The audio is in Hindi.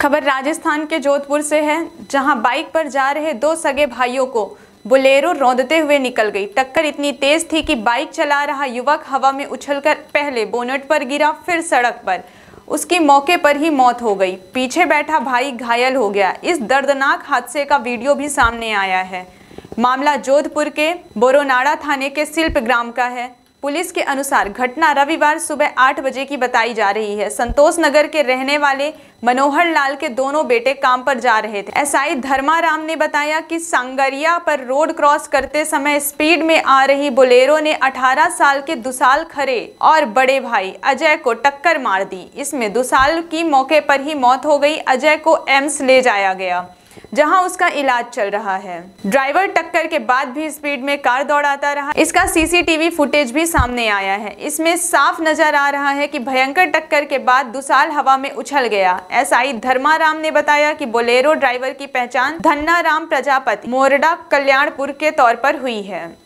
खबर राजस्थान के जोधपुर से है जहां बाइक पर जा रहे दो सगे भाइयों को बुलेरो रौंदते हुए निकल गई टक्कर इतनी तेज थी कि बाइक चला रहा युवक हवा में उछलकर पहले बोनट पर गिरा फिर सड़क पर उसकी मौके पर ही मौत हो गई पीछे बैठा भाई घायल हो गया इस दर्दनाक हादसे का वीडियो भी सामने आया है मामला जोधपुर के बोरोनाड़ा थाने के शिल्प ग्राम का है पुलिस के अनुसार घटना रविवार सुबह आठ बजे की बताई जा रही है संतोष नगर के रहने वाले मनोहर लाल के दोनों बेटे काम पर जा रहे थे एसआई धर्माराम ने बताया कि सांगरिया पर रोड क्रॉस करते समय स्पीड में आ रही बोलेरो ने 18 साल के दुसाल खरे और बड़े भाई अजय को टक्कर मार दी इसमें दुसाल की मौके पर ही मौत हो गई अजय को एम्स ले जाया गया जहां उसका इलाज चल रहा है ड्राइवर टक्कर के बाद भी स्पीड में कार दौड़ाता रहा इसका सीसीटीवी फुटेज भी सामने आया है इसमें साफ नजर आ रहा है कि भयंकर टक्कर के बाद दुसाल हवा में उछल गया एस आई धर्माराम ने बताया कि बोलेरो ड्राइवर की पहचान राम प्रजापति मोरडा कल्याणपुर के तौर पर हुई है